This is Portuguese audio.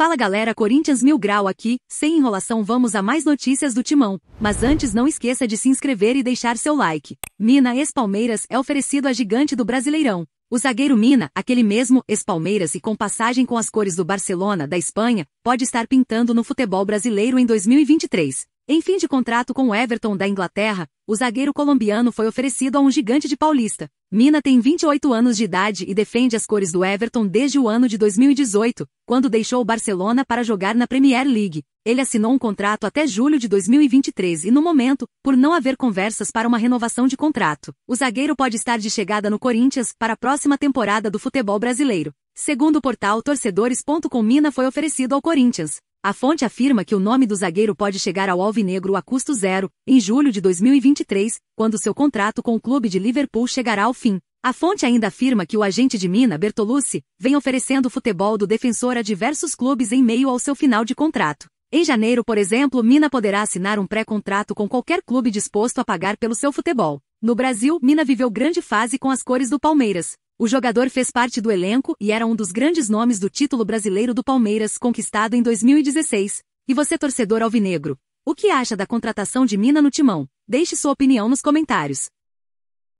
Fala galera Corinthians Mil Grau aqui, sem enrolação vamos a mais notícias do Timão. Mas antes não esqueça de se inscrever e deixar seu like. Mina ex-Palmeiras é oferecido a gigante do Brasileirão. O zagueiro Mina, aquele mesmo ex-Palmeiras e com passagem com as cores do Barcelona da Espanha, pode estar pintando no futebol brasileiro em 2023. Em fim de contrato com o Everton da Inglaterra, o zagueiro colombiano foi oferecido a um gigante de Paulista. Mina tem 28 anos de idade e defende as cores do Everton desde o ano de 2018, quando deixou o Barcelona para jogar na Premier League. Ele assinou um contrato até julho de 2023 e, no momento, por não haver conversas para uma renovação de contrato, o zagueiro pode estar de chegada no Corinthians para a próxima temporada do futebol brasileiro. Segundo o portal torcedores.com, Mina foi oferecido ao Corinthians, a fonte afirma que o nome do zagueiro pode chegar ao alvinegro a custo zero, em julho de 2023, quando seu contrato com o clube de Liverpool chegará ao fim. A fonte ainda afirma que o agente de Mina, Bertolucci, vem oferecendo o futebol do defensor a diversos clubes em meio ao seu final de contrato. Em janeiro, por exemplo, Mina poderá assinar um pré-contrato com qualquer clube disposto a pagar pelo seu futebol. No Brasil, Mina viveu grande fase com as cores do Palmeiras, o jogador fez parte do elenco e era um dos grandes nomes do título brasileiro do Palmeiras conquistado em 2016. E você torcedor alvinegro, o que acha da contratação de Mina no timão? Deixe sua opinião nos comentários.